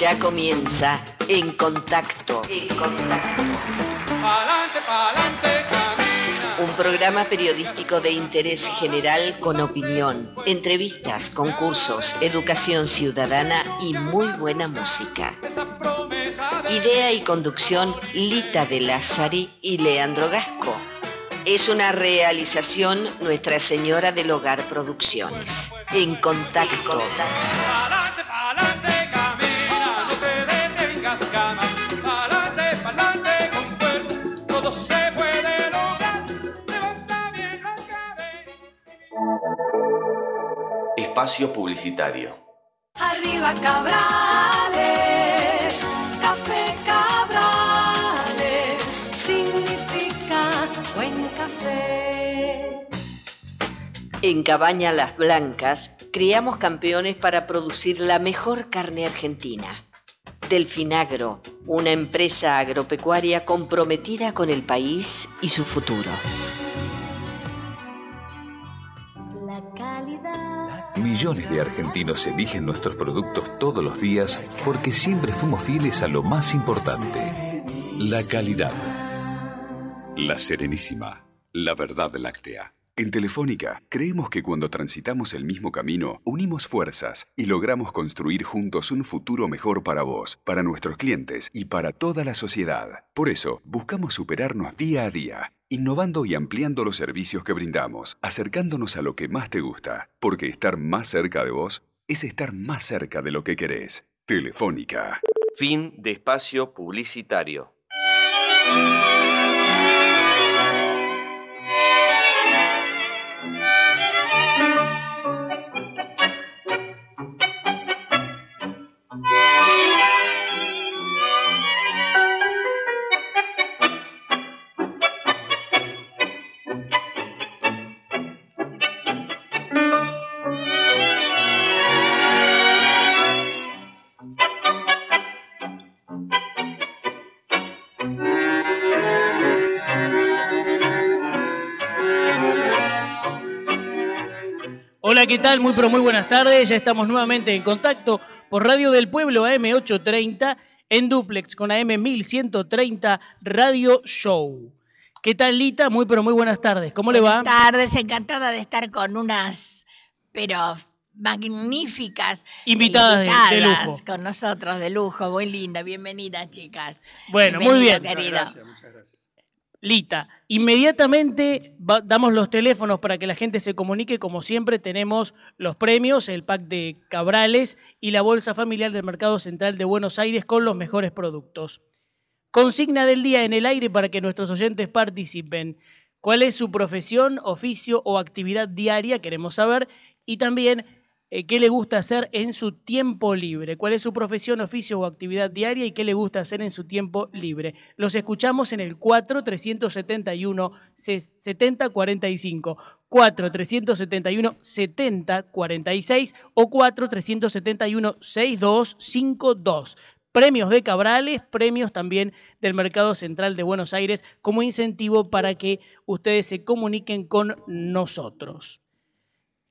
Ya comienza En Contacto. Un programa periodístico de interés general con opinión, entrevistas, concursos, educación ciudadana y muy buena música. Idea y conducción Lita de Lázari y Leandro Gasco. Es una realización Nuestra Señora del Hogar Producciones. En contacto. Espacio publicitario. Arriba Cabrales, café Cabrales, significa buen café. En Cabaña Las Blancas criamos campeones para producir la mejor carne argentina. Delfinagro, una empresa agropecuaria comprometida con el país y su futuro. Millones de argentinos eligen nuestros productos todos los días porque siempre fuimos fieles a lo más importante, la calidad. La Serenísima, la verdad láctea. En Telefónica, creemos que cuando transitamos el mismo camino, unimos fuerzas y logramos construir juntos un futuro mejor para vos, para nuestros clientes y para toda la sociedad. Por eso, buscamos superarnos día a día, innovando y ampliando los servicios que brindamos, acercándonos a lo que más te gusta, porque estar más cerca de vos es estar más cerca de lo que querés. Telefónica. Fin de espacio publicitario. Hola, ¿qué tal? Muy pero muy buenas tardes. Ya estamos nuevamente en contacto por Radio del Pueblo AM830 en duplex con AM1130 Radio Show. ¿Qué tal, Lita? Muy pero muy buenas tardes. ¿Cómo le va? Buenas tardes, encantada de estar con unas pero magníficas invitadas, de, lujo. con nosotros de lujo. Muy linda, bienvenidas, chicas. Bueno, muy bien. muchas gracias. Lita. Inmediatamente damos los teléfonos para que la gente se comunique. Como siempre, tenemos los premios, el pack de Cabrales y la bolsa familiar del Mercado Central de Buenos Aires con los mejores productos. Consigna del día en el aire para que nuestros oyentes participen. ¿Cuál es su profesión, oficio o actividad diaria? Queremos saber. Y también eh, qué le gusta hacer en su tiempo libre, cuál es su profesión, oficio o actividad diaria y qué le gusta hacer en su tiempo libre. Los escuchamos en el 371 7045. 4 371 7046 o 4 371 6252 premios de Cabrales, premios también del Mercado Central de Buenos Aires como incentivo para que ustedes se comuniquen con nosotros.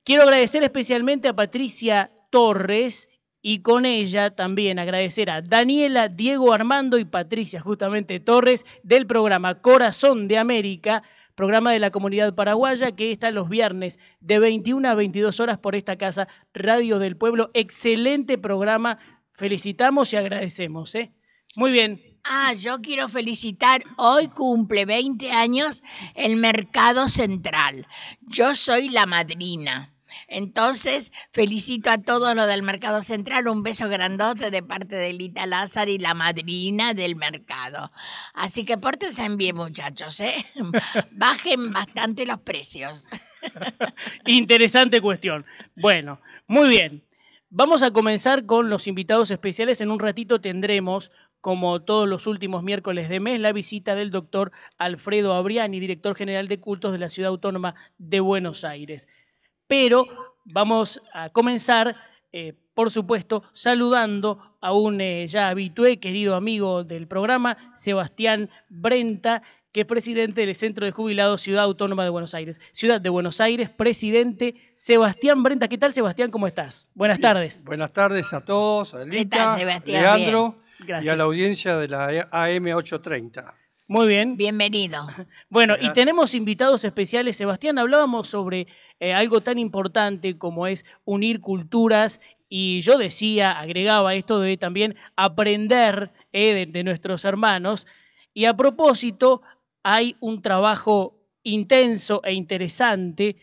Quiero agradecer especialmente a Patricia Torres y con ella también agradecer a Daniela, Diego Armando y Patricia justamente Torres del programa Corazón de América, programa de la comunidad paraguaya que está los viernes de 21 a 22 horas por esta casa Radio del Pueblo. Excelente programa, felicitamos y agradecemos. ¿eh? Muy bien. Ah, yo quiero felicitar, hoy cumple 20 años el Mercado Central. Yo soy la madrina. Entonces, felicito a todos los del Mercado Central, un beso grandote de parte de Lita Lázaro y la madrina del mercado. Así que pórtense bien, muchachos, ¿eh? Bajen bastante los precios. Interesante cuestión. Bueno, muy bien. Vamos a comenzar con los invitados especiales. En un ratito tendremos, como todos los últimos miércoles de mes, la visita del doctor Alfredo Abriani, director general de cultos de la Ciudad Autónoma de Buenos Aires pero vamos a comenzar, eh, por supuesto, saludando a un eh, ya habitué, querido amigo del programa, Sebastián Brenta, que es presidente del Centro de Jubilados Ciudad Autónoma de Buenos Aires. Ciudad de Buenos Aires, presidente Sebastián Brenta. ¿Qué tal, Sebastián? ¿Cómo estás? Buenas tardes. Buenas tardes a todos, a ¿Qué Leandro y a la audiencia de la AM830. Muy bien. Bienvenido. Bueno, y tenemos invitados especiales. Sebastián, hablábamos sobre eh, algo tan importante como es unir culturas y yo decía, agregaba esto de también aprender eh, de, nuestros hermanos. Y a propósito, hay un trabajo intenso e interesante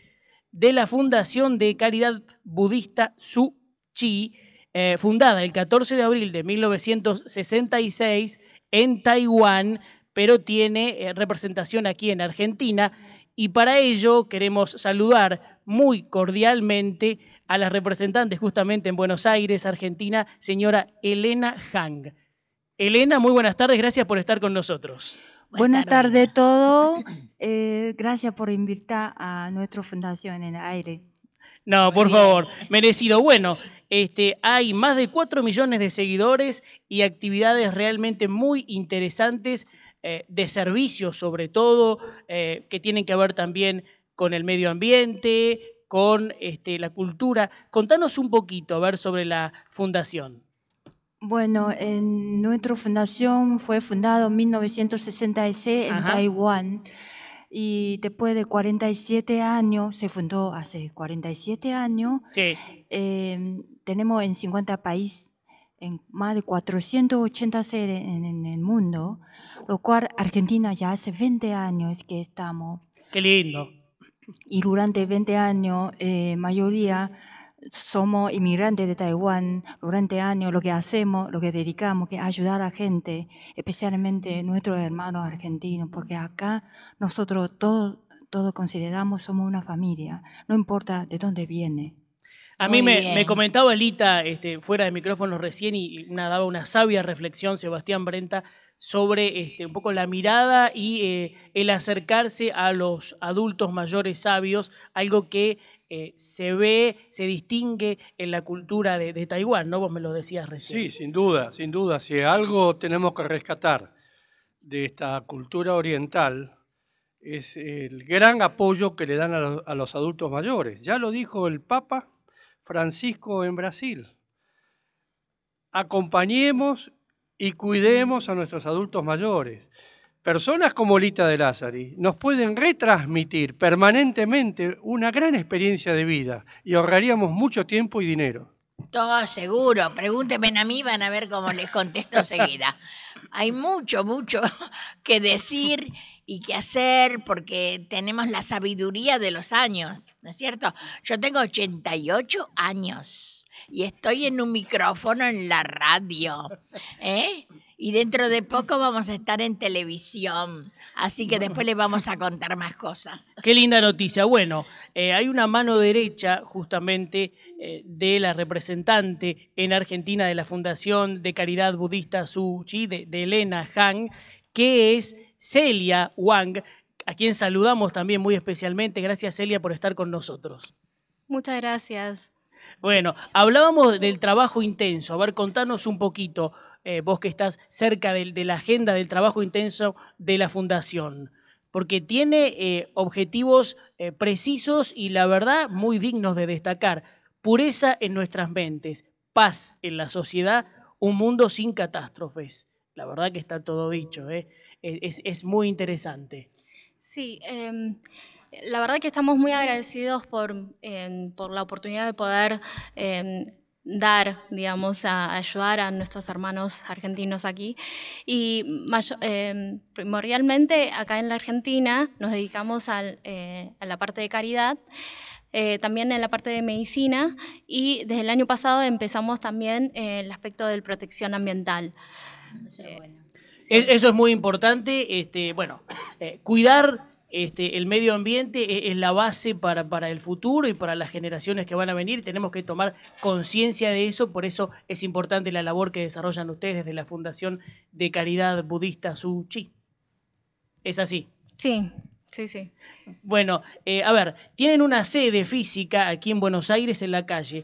de la Fundación de Caridad Budista Su Chi, eh, fundada el 14 de abril de 1966 en Taiwán, pero tiene eh, representación aquí en Argentina y para ello queremos saludar muy cordialmente a las representantes justamente en Buenos Aires, Argentina, señora Elena Hang. Elena, muy buenas tardes, gracias por estar con nosotros. Buenas, tardes a todos, eh, gracias por invitar a nuestra fundación en el aire. No, por favor, merecido. Bueno, este, hay más de 4 millones de seguidores y actividades realmente muy interesantes eh, de servicios, sobre todo, eh, que tienen que ver también con el medio ambiente, con este, la cultura. Contanos un poquito, a ver, sobre la fundación. Bueno, en nuestra fundación fue fundado en 1966 en Taiwán y después de 47 años, se fundó hace 47 años, eh, tenemos en 50 países en más de 480 sedes en, el mundo, lo cual Argentina ya hace 20 años que estamos. Qué lindo. Y durante 20 años, eh, mayoría somos inmigrantes de Taiwán. Durante años lo que hacemos, lo que dedicamos, que ayudar a la gente, especialmente nuestros hermanos argentinos, porque acá nosotros todos, todos consideramos somos una familia, no importa de dónde viene. A mí me, comentaba Elita, este, fuera de micrófono recién, y una, daba una sabia reflexión Sebastián Brenta sobre este, un poco la mirada y eh, el acercarse a los adultos mayores sabios, algo que eh, se ve, se distingue en la cultura de, Taiwán, ¿no? Vos me lo decías recién. Sí, sin duda, sin duda. Si algo tenemos que rescatar de esta cultura oriental es el gran apoyo que le dan a los adultos mayores. Ya lo dijo el Papa Francisco en Brasil. Acompañemos y cuidemos a nuestros adultos mayores. Personas como Lita de Lázari nos pueden retransmitir permanentemente una gran experiencia de vida y ahorraríamos mucho tiempo y dinero. Todo seguro. Pregúntenme a mí, van a ver cómo les contesto seguida. Hay mucho, mucho que decir y que hacer porque tenemos la sabiduría de los años. ¿no es cierto? Yo tengo 88 años y estoy en un micrófono en la radio, ¿eh? Y dentro de poco vamos a estar en televisión, así que después les vamos a contar más cosas. Qué linda noticia. Bueno, eh, hay una mano derecha justamente eh, de la representante en Argentina de la Fundación de Caridad Budista Suchi, de, de Elena Hang, que es Celia Wang, a quien saludamos también muy especialmente. Gracias, Celia, por estar con nosotros. Muchas gracias. Bueno, hablábamos del trabajo intenso. A ver, contanos un poquito, eh, vos que estás cerca de, la agenda del trabajo intenso de la Fundación, porque tiene eh, objetivos eh, precisos y la verdad muy dignos de destacar. Pureza en nuestras mentes, paz en la sociedad, un mundo sin catástrofes. La verdad que está todo dicho, es muy interesante. Sí, em, la verdad que estamos muy agradecidos por, em, la oportunidad de poder em, dar, digamos, a ayudar a nuestros hermanos argentinos aquí. Y primordialmente acá en la Argentina nos dedicamos eh, a la parte de caridad. Eh, también en la parte de medicina y desde el año pasado empezamos también eh, el aspecto de protección ambiental. Ah, bueno. Eso es muy importante. Este, bueno, eh, cuidar este, el medio ambiente e, es, la base para, el futuro y para las generaciones que van a venir. Tenemos que tomar conciencia de eso, por eso es importante la labor que desarrollan ustedes desde la Fundación de Caridad Budista Suchi. ¿Es así? Sí, sí, sí. Bueno, eh, a ver, tienen una sede física aquí en Buenos Aires, en la calle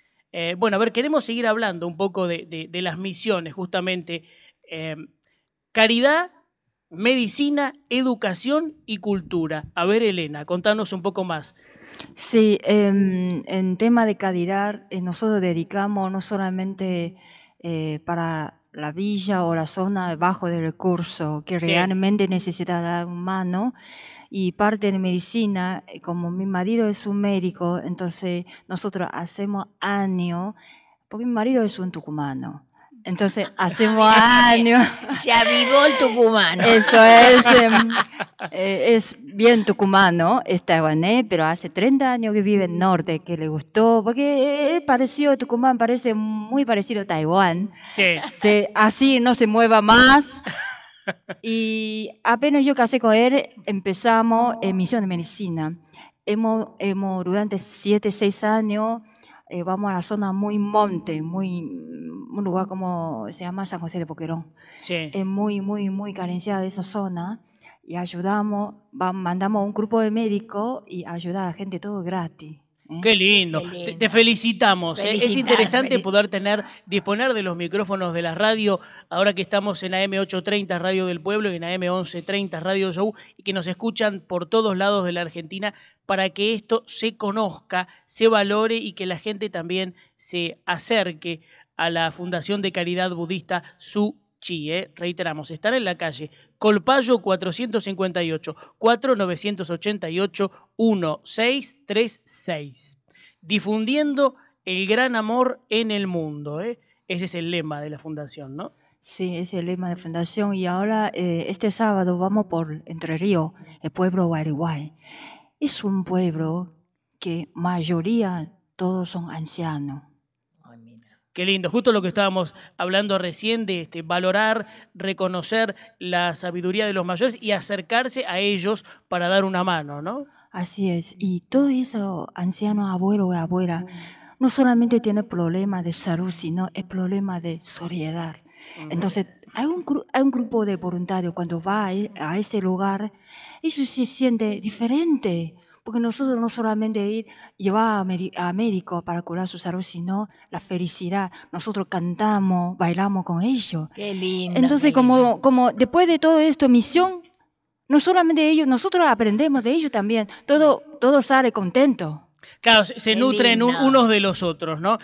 Eh, bueno, a ver, queremos seguir hablando un poco de, las misiones, justamente. Eh, caridad, medicina, educación y cultura. A ver, Elena, contanos un poco más. Sí, em, en tema de caridad, eh, nosotros dedicamos no solamente para la villa o la zona bajo del recurso que realmente necesita la mano, y parte de medicina, eh, como mi marido es un médico, entonces nosotros hacemos años, porque mi marido es un tucumano. Entonces, hacemos años. Se avivó el tucumano. Eso es, em, eh, es bien tucumano, es taiwanés, pero hace 30 años que vive en norte, que le gustó, porque es parecido a Tucumán, parece muy parecido a Taiwán. Sí. así no se mueva más y apenas yo casé con él, empezamos en misión de medicina. Hemos, hemos durante siete, seis años, eh, vamos a la zona muy monte, muy un lugar como se llama San José de Poquerón. Sí. Es muy, muy, muy carenciada esa zona. Y ayudamos, mandamos un grupo de médicos y ayudar a la gente todo gratis. Qué lindo. Te, felicitamos. ¿eh? Es interesante poder tener, disponer de los micrófonos de la radio, ahora que estamos en AM830 Radio del Pueblo y en AM1130 Radio Show, y que nos escuchan por todos lados de la Argentina, para que esto se conozca, se valore y que la gente también se acerque a la Fundación de Caridad Budista, su ¿eh? reiteramos, estar en la calle Colpayo 458 4988 1636. Difundiendo el gran amor en el mundo. Eh. Ese es el lema de la fundación, ¿no? Sí, es el lema de la fundación. Y ahora, eh, este sábado, vamos por Entre Río el pueblo Guariguay Es un pueblo que mayoría todos son ancianos Qué lindo, justo lo que estábamos hablando recién de este, valorar, reconocer la sabiduría de los mayores y acercarse a ellos para dar una mano, ¿no? Así es, y todo eso, anciano, abuelo y abuela, no solamente tiene problemas de salud, sino el problema de soledad. Entonces, hay un, hay un grupo de voluntarios cuando va a, e, ese lugar, ellos se siente diferente. Porque nosotros no solamente ir, llevar a, médico para curar su salud, sino la felicidad. Nosotros cantamos, bailamos con ellos. Qué lindo. Entonces, como, como después de todo esto, misión, no solamente ellos, nosotros aprendemos de ellos también. Todo, todo sale contento. Claro, se, nutren unos de los otros, ¿no?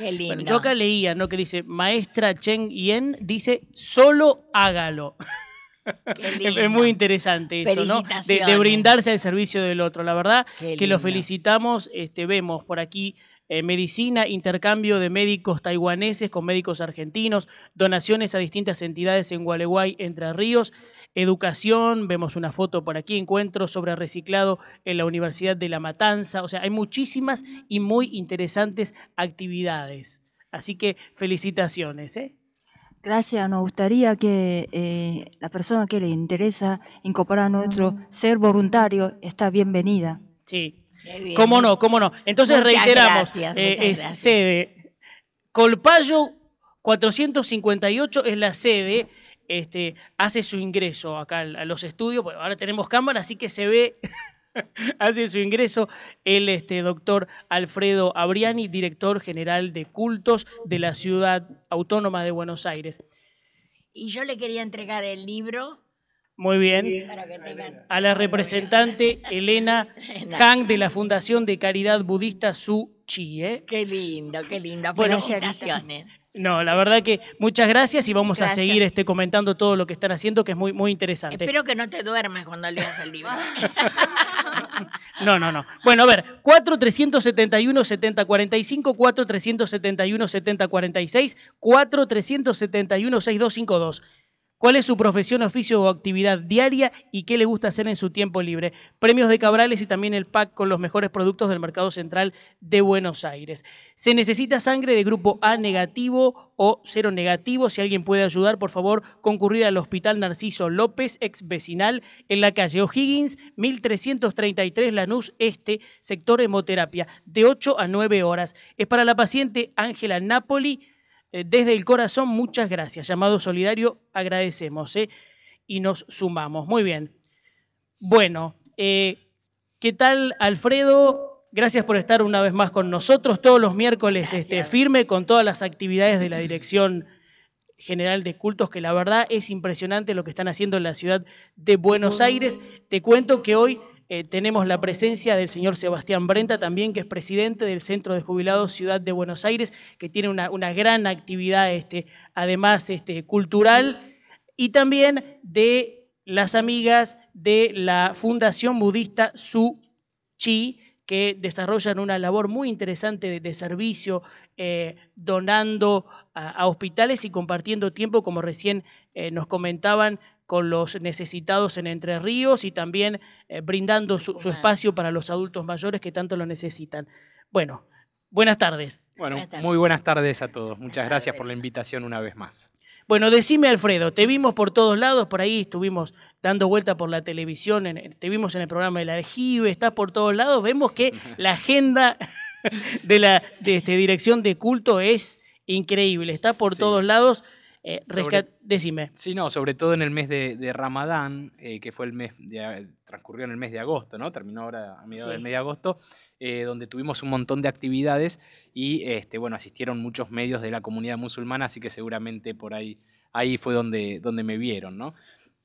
yo acá leía, ¿no? Que dice, maestra Chen Yen dice, solo hágalo. Es, muy interesante eso, ¿no? De, brindarse al servicio del otro. La verdad que los felicitamos. Este, vemos por aquí eh, medicina, intercambio de médicos taiwaneses con médicos argentinos, donaciones a distintas entidades en Gualeguay, Entre Ríos, educación, vemos una foto por aquí, encuentro sobre reciclado en la Universidad de La Matanza. O sea, hay muchísimas y muy interesantes actividades. Así que felicitaciones, ¿eh? Gracias, nos gustaría que eh, la persona que le interesa incorporar a nuestro ser voluntario está bienvenida. Sí. ¿Cómo no? ¿Cómo no? Entonces reiteramos, eh, es sede. Colpayo 458 es la sede. Este, hace su ingreso acá a los estudios. ahora tenemos cámara, así que se ve hace su ingreso el este, doctor Alfredo Abriani, director general de cultos de la ciudad autónoma de Buenos Aires. Y yo le quería entregar el libro. Muy bien. A la representante Elena Kang de la Fundación de Caridad Budista Su Chi. Qué lindo, qué lindo. Bueno, no, la verdad que muchas gracias y vamos a seguir este, comentando todo lo que están haciendo, que es muy, muy interesante. Espero que no te duermes cuando leas el libro. no, no, no. Bueno, a ver, 4-371-7045, 4-371-7046, 4-371-6252. ¿Cuál es su profesión, oficio o actividad diaria y qué le gusta hacer en su tiempo libre? Premios de Cabrales y también el PAC con los mejores productos del mercado central de Buenos Aires. Se necesita sangre de grupo A negativo o cero negativo. Si alguien puede ayudar, por favor, concurrir al Hospital Narciso López, ex vecinal, en la calle O'Higgins, 1333 Lanús Este, sector hemoterapia, de 8 a 9 horas. Es para la paciente Ángela Napoli. Eh, desde el corazón, muchas gracias. Llamado solidario, agradecemos ¿eh? y nos sumamos. Muy bien. Bueno, eh, ¿qué tal Alfredo? Gracias por estar una vez más con nosotros todos los miércoles este, firme con todas las actividades de la Dirección General de Cultos, que la verdad es impresionante lo que están haciendo en la ciudad de Buenos Aires. Te cuento que hoy eh, tenemos la presencia del señor Sebastián Brenta también, que es presidente del Centro de Jubilados Ciudad de Buenos Aires, que tiene una, gran actividad, este, además este, cultural, y también de las amigas de la Fundación Budista Su Chi, que desarrollan una labor muy interesante de, servicio, eh, donando a, hospitales y compartiendo tiempo, como recién eh, nos comentaban con los necesitados en Entre Ríos y también eh, brindando su, espacio para los adultos mayores que tanto lo necesitan. Bueno, buenas tardes. Bueno, muy buenas tardes a todos. Muchas gracias por la invitación una vez más. Bueno, decime Alfredo, te vimos por todos lados, por ahí estuvimos dando vuelta por la televisión, te vimos en el programa de la Aljibe, estás por todos lados, vemos que la agenda de la de, dirección de culto es increíble, está por todos lados eh, sí, no, sobre todo en el mes de, Ramadán, eh, que fue el mes, transcurrió en el mes de agosto, ¿no? Terminó ahora a mediados del mes de agosto, eh, donde tuvimos un montón de actividades y, este, bueno, asistieron muchos medios de la comunidad musulmana, así que seguramente por ahí, ahí fue donde, donde me vieron, ¿no?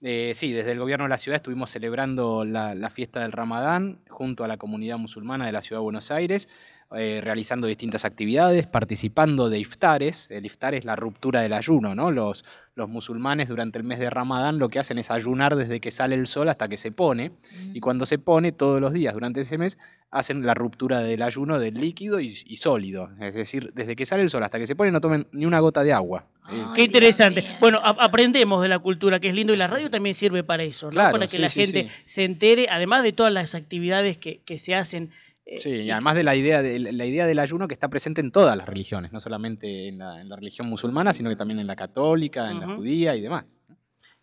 sí, desde el gobierno de la ciudad estuvimos celebrando la, la fiesta del Ramadán junto a la comunidad musulmana de la ciudad de Buenos Aires. Eh, realizando distintas actividades, participando de iftares. El iftar es la ruptura del ayuno, ¿no? Los, musulmanes durante el mes de Ramadán lo que hacen es ayunar desde que sale el sol hasta que se pone. Y mm. cuando se pone, todos los días durante ese mes, hacen la ruptura del ayuno del líquido y, sólido. Es decir, desde que sale el sol hasta que se pone, no tomen ni una gota de agua. Qué interesante. Bueno, aprendemos de la cultura, que es lindo, y la radio también sirve para eso, ¿no? para que la gente se entere, además de todas las actividades que, que se hacen eh, sí, y además de la idea, de, la idea del ayuno que está presente en todas las religiones, no solamente en la, religión musulmana, sino que también en la católica, en la judía y demás.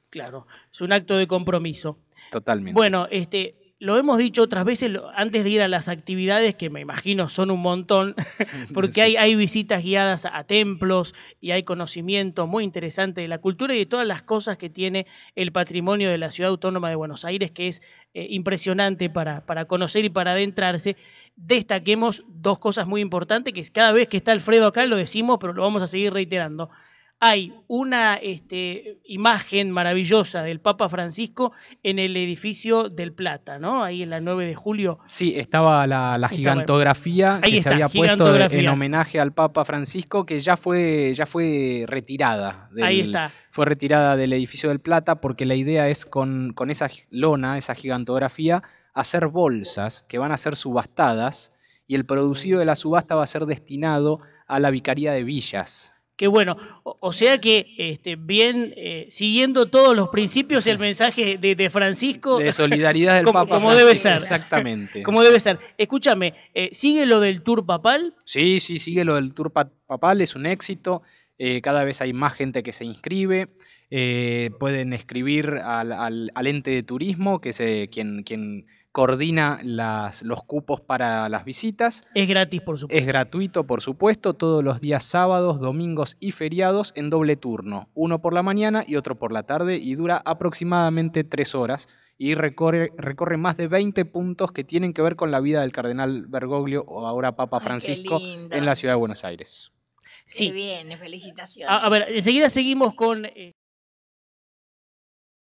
Claro, es un acto de compromiso. Totalmente. Bueno, este, lo hemos dicho otras veces antes de ir a las actividades, que me imagino son un montón, porque hay, hay visitas guiadas a templos y hay conocimiento muy interesante de la cultura y de todas las cosas que tiene el patrimonio de la Ciudad Autónoma de Buenos Aires, que es eh, impresionante para, para conocer y para adentrarse. Destaquemos dos cosas muy importantes, que cada vez que está Alfredo acá lo decimos, pero lo vamos a seguir reiterando hay una este, imagen maravillosa del Papa Francisco en el edificio del Plata, ¿no? Ahí en la 9 de julio. Sí, estaba la, gigantografía que se había puesto en homenaje al Papa Francisco, que ya fue, ya fue retirada. Del, Ahí Fue retirada del edificio del Plata porque la idea es con, con esa lona, esa gigantografía, hacer bolsas que van a ser subastadas y el producido de la subasta va a ser destinado a la Vicaría de Villas que bueno, o, sea que este, bien, eh, siguiendo todos los principios, el mensaje de, Francisco... De solidaridad del Papa debe ser. Exactamente. Como debe ser. Escúchame, eh, ¿sigue lo del tour papal? Sí, sí, sigue lo del tour papal, es un éxito, eh, cada vez hay más gente que se inscribe. pueden escribir al, al, ente de turismo, que es quien, quien coordina las, los cupos para las visitas. Es gratis, por supuesto. Es gratuito, por supuesto, todos los días sábados, domingos y feriados en doble turno, uno por la mañana y otro por la tarde, y dura aproximadamente tres horas y recorre, recorre más de 20 puntos que tienen que ver con la vida del cardenal Bergoglio o ahora Papa Francisco en la ciudad de Buenos Aires. Sí, bien, felicitaciones. A, ver, enseguida seguimos con... Eh,